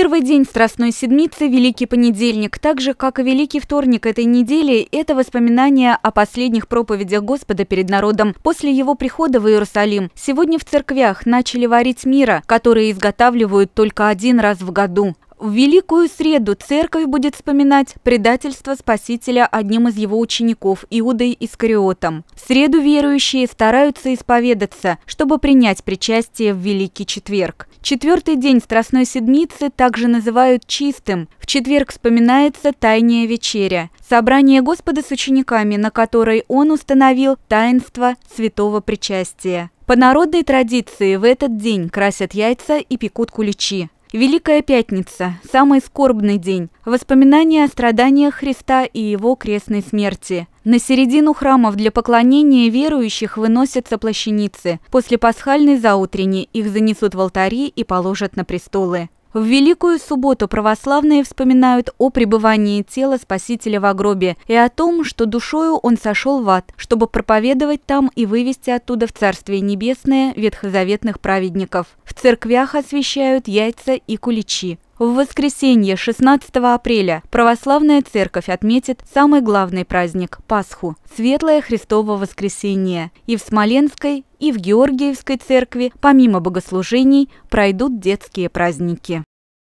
Первый день Страстной Седмицы – Великий Понедельник. Так же, как и Великий Вторник этой недели, это воспоминания о последних проповедях Господа перед народом. После его прихода в Иерусалим сегодня в церквях начали варить мира, которые изготавливают только один раз в году. В Великую Среду церковь будет вспоминать предательство Спасителя одним из его учеников Иудой Искариотом. В среду верующие стараются исповедаться, чтобы принять причастие в Великий Четверг. Четвертый день Страстной Седмицы также называют «чистым». В четверг вспоминается Тайная Вечеря – собрание Господа с учениками, на которой он установил таинство святого причастия. По народной традиции в этот день красят яйца и пекут куличи. Великая Пятница – самый скорбный день. Воспоминания о страданиях Христа и его крестной смерти. На середину храмов для поклонения верующих выносятся плащаницы. После пасхальной заутренни их занесут в алтари и положат на престолы. В Великую Субботу православные вспоминают о пребывании тела Спасителя в гробе и о том, что душою он сошел в ад, чтобы проповедовать там и вывести оттуда в Царствие Небесное ветхозаветных праведников. В церквях освещают яйца и куличи. В воскресенье 16 апреля православная церковь отметит самый главный праздник – Пасху, Светлое Христово воскресенье, и в Смоленской, и в Георгиевской церкви, помимо богослужений, пройдут детские праздники.